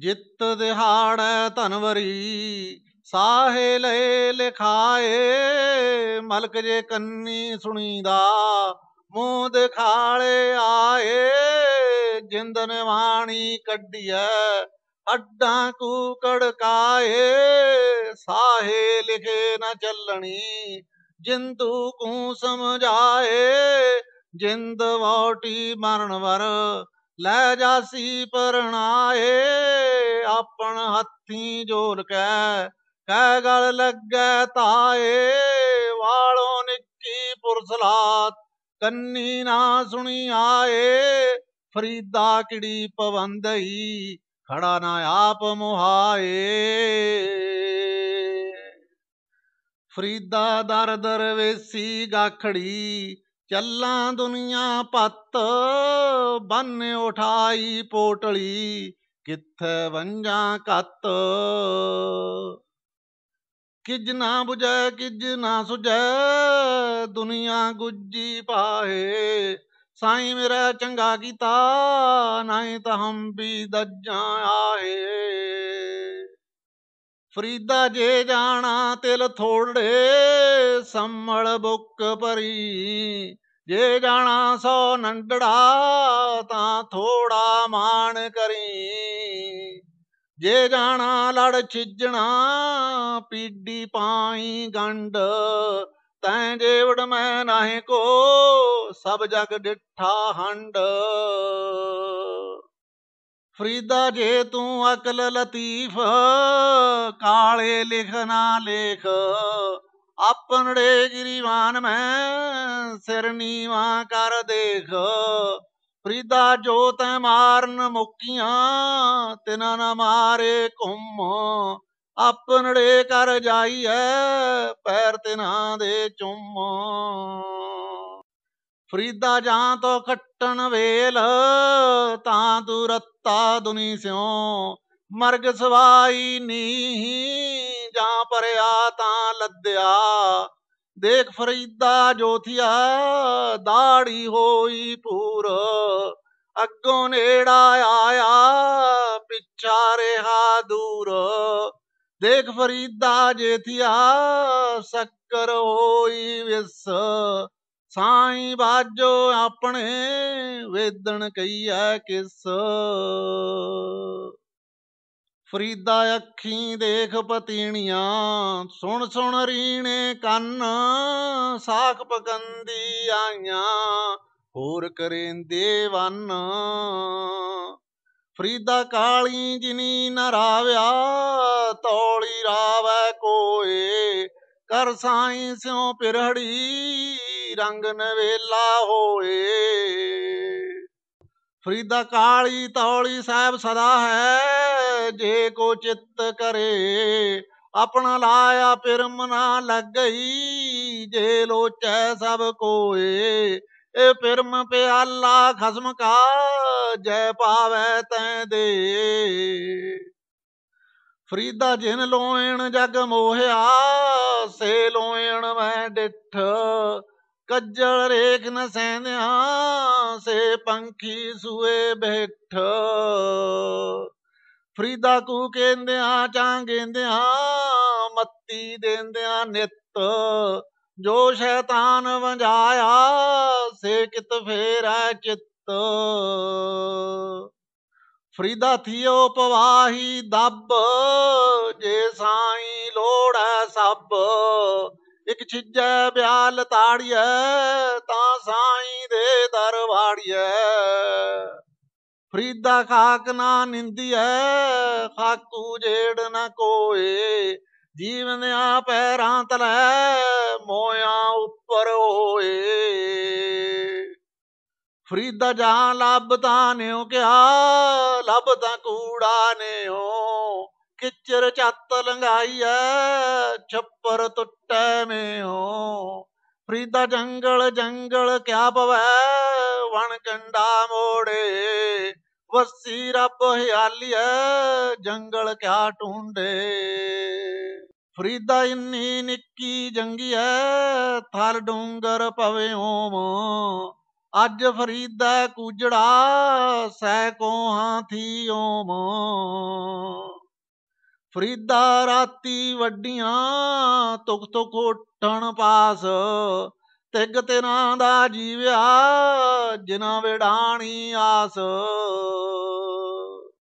ਜਿੱਤ ਦਿਹਾੜੈ ਧਨਵਰੀ ਸਾਹੇ ਲੈ ਲਿਖਾਏ ਮਲਕ ਜੇ ਕੰਨੀ ਸੁਣੀਦਾ ਮੂੰਹ ਦਿਖਾਲੇ ਆਏ ਜਿੰਦਨ ਵਾਣੀ ਕੱਢਿਆ ਅੱਡਾਂ ਕੂ ਕੜਕਾਏ ਸਾਹੇ ਲਿਖੇ ਨਾ ਚੱਲਣੀ ਜਿੰਦੂ ਕੂ ਸਮਝਾਏ ਜਿੰਦ ਵਾਟੀ ਮਰਨ ਵਰ ਲੈ ਜਾਸੀ ਪਰਣਾਏ ਆਪਣ ਹੱਥੀ ਜੋਲ ਕੈ ਕਹਿ ਗਲ ਲੱਗੈ ਤਾਏ ਵਾਲੋਂ ਨਿੱਕੀ ਪੁਰਸਲਾਤ ਕੰਨੀ ਨਾ ਸੁਣੀ ਆਏ ਫਰੀਦਾ ਕਿੜੀ ਪਵੰਦਈ ਖੜਾ ਨਾ ਆਪ ਮੁਹਾਏ ਫਰੀਦਾ ਦਰ ਦਰਵੇਸੀ ਗਾਖੜੀ ਚੱਲਾਂ ਦੁਨੀਆ ਪੱਤ ਬੰਨ ਉਠਾਈ ਪੋਟਲੀ ਕਿੱਥੇ ਵੰਜਾਂ ਕੱਤ ਕਿਜ ਨਾ 부ਜੈ ਕਿਜ ਨਾ ਸੁਜੈ ਦੁਨੀਆ ਗੁੱਜੀ ਪਾਹੇ ਸਾਈ ਮੇਰਾ ਚੰਗਾ ਕੀਤਾ ਨਾਹੀਂ ਤਾਂ ਹਮ ਵੀ ਦੱਜਾਂ ਆਏ ਫਰੀਦਾ ਜੇ ਜਾਣਾ ਤਿਲ ਥੋੜੇ ਸੰਮਲ ਬੁੱਕ ਭਰੀ ਜੇ ਜਾਣਾ ਸੋ ਨੰਡੜਾ ਤਾਂ ਥੋੜਾ ਮਾਣ ਕਰੀ ਜੇ ਜਾਣਾ ਲੜ ਛਿੱਜਣਾ ਪੀਡੀ ਪਾਈ ਗੰਡ ਤੈਂ ਜੇਵੜ ਮੈਂ ਨਾਹੀਂ ਕੋ ਸਭ ਜਗ ਡਿਠਾ ਹੰਡ ਫਰੀਦਾ ਜੇ ਤੂੰ ਅਕਲ ਲਤੀਫ ਕਾਲੇ ਲਿਖਣਾ ਲੇਖ ਆਪਣੜੇ ਗਰੀਵਾਨ ਮੈਂ ਸਿਰ ਨੀਵਾ ਕਰ ਦੇਖ ਫਰੀਦਾ ਜੋ ਤੈ ਮਾਰਨ ਮੁਕੀਆਂ ਤਿਨਾ ਨਾ ਮਾਰੇ ਘੁੰਮ ਆਪਣੜੇ ਕਰ ਜਾਈਐ ਪੈਰ ਤਿਨਾਂ ਦੇ ਚੁੰਮ ਫਰੀਦਾ ਜਾਂ ਤੋ ਕੱਟਣ ਵੇਲ ਤਾਂ ਤੂੰ ਰੱਤਾ ਦੁਨੀ ਸਿਓ ਮਰਗ ਸਵਾਈ ਨੀ ਜਾਂ ਪਰਿਆ ਤਾਂ ਲੱਦਿਆ ਦੇਖ ਫਰੀਦਾ ਜੋਥਿਆ ਦਾੜੀ ਹੋਈ ਪੂਰ ਅੱਗੋਂ ਨੇੜਾ ਆਇਆ ਪਿੱਛਾ ਰਹਾ ਦੂਰ ਦੇਖ ਫਰੀਦਾ ਜੇਥਿਆ ਸ਼ੱਕਰ ਹੋਈ ਵਿਸਾ ਸਾਈ ਬਾਜੋ ਆਪਣੇ ਵੇਦਣ ਕਈਐ ਕਿਸ ਫਰੀਦਾ ਅੱਖੀਂ ਦੇਖ ਪਤੀਣੀਆਂ ਸੁਣ ਸੁਣ ਰੀਣੇ ਕੰਨ ਸਾਖ ਪਕੰਦੀ ਆਈਆਂ ਹੋਰ ਕਰੇਂ ਦੇਵਨ ਫਰੀਦਾ ਕਾਲੀ ਜਿਨੀ ਨਰਾਵਿਆ ਤੋਲੀ ਰਾਵੈ ਕੋਏ ਕਰ ਸਾਈ ਸਿਉ ਪਿਰੜੀ ਰੰਗਨ ਵੇਲਾ ਹੋਏ ਫਰੀਦਾ ਕਾਲੀ ਤੌਲੀ ਸਾਹਿਬ ਸਦਾ ਹੈ ਜੇ ਕੋ ਚਿੱਤ ਕਰੇ ਆਪਣਾ ਲਾਇਆ ਪਿਰਮ ਨਾ ਲੱਗਈ ਜੇ ਲੋਚੈ ਸਭ ਕੋਏ ਇਹ ਫਿਰਮ ਪਿਆਲਾ ਖਸਮ ਕਾ ਜੈ ਪਾਵੇ ਤੈ ਦੇ ਫਰੀਦਾ ਜਿਨ ਲੋਇਣ ਜਗ ਮੋਹਿਆ ਸੇ ਲੋਇਣ ਮੈਂ ਡਿੱਠ ਕੱਜਲ ਰੇਖ ਨ ਸੈਨਿਆ ਸੇ ਪੰਖੀ ਸੁਏ ਬੈਠ ਫਰੀਦਾ ਕੂ ਕਹਿੰਦਿਆਂ ਚਾਂਗੇਂਦਿਆਂ ਮੱਤੀ ਦੇਂਦਿਆਂ ਨਿਤ ਜੋ ਸ਼ੈਤਾਨ ਵੰਜਾਇਆ ਸੇ ਕਿਤ ਫੇਰੈ ਚਿੱਤ ਫਰੀਦਾ ਥਿਓ ਪਵਾਹੀ ਦੱਬ ਜੇ ਸਾਈ ਲੋੜੈ ਸਭ ਇਕ ਛਿਜੈ ਬਿਆਲ ਤਾੜੀਏ ਤਾਂ ਸਾਈਂ ਦੇ ਦਰਵਾੜੀਏ ਫਰੀਦਾ ਖਾਕ ਨਾ ਨਿੰਦੀਏ ਖਾਕੂ ਜੇੜ ਨਾ ਕੋਏ ਜੀਵਨ ਆ ਪੈਰਾਂ ਤਲੇ ਮੋਇਆ ਉੱਪਰ ਹੋਏ ਫਰੀਦਾ ਜਾਂ ਲੱਭ ਤਾਂ ਨਿਉ ਕਿਆ ਲੱਭ ਤਾਂ ਕੂੜਾ ਨਿਉ ਕਿਚਰ ਚੱਤ ਲੰਗਾਈਆ ਛੱਪਰ ਮੇ ਹੋ ਫਰੀਦਾ ਜੰਗਲ ਜੰਗਲ ਕਿਆ ਪਵੈ ਵਣ ਕੰਡਾ ਮੋੜੇ ਵਸੀ ਰੱਬ ਹਿਆਲੀਐ ਜੰਗਲ ਕਿਆ ਟੁੰਡੇ ਫਰੀਦਾ ਇੰਨੀ ਨਿੱਕੀ ਜੰਗੀਐ ਥਲ ਡੂੰਗਰ ਪਵੇ ਓਮ ਅੱਜ ਫਰੀਦਾ ਕੂਜੜਾ ਸੈ ਕੋਹਾਂ ਥੀ ਓਮ ਫਰੀਦਾ ਰਾਤੀ ਵੱਡੀਆਂ ਤੁਕ ਤੁਕ ਉੱਠਣ ਪਾਸ ਤਿਗ ਤੇਰਾ ਦਾ ਜੀਵਿਆ ਜਿਨਾ ਵਿੜਾਣੀ ਆਸ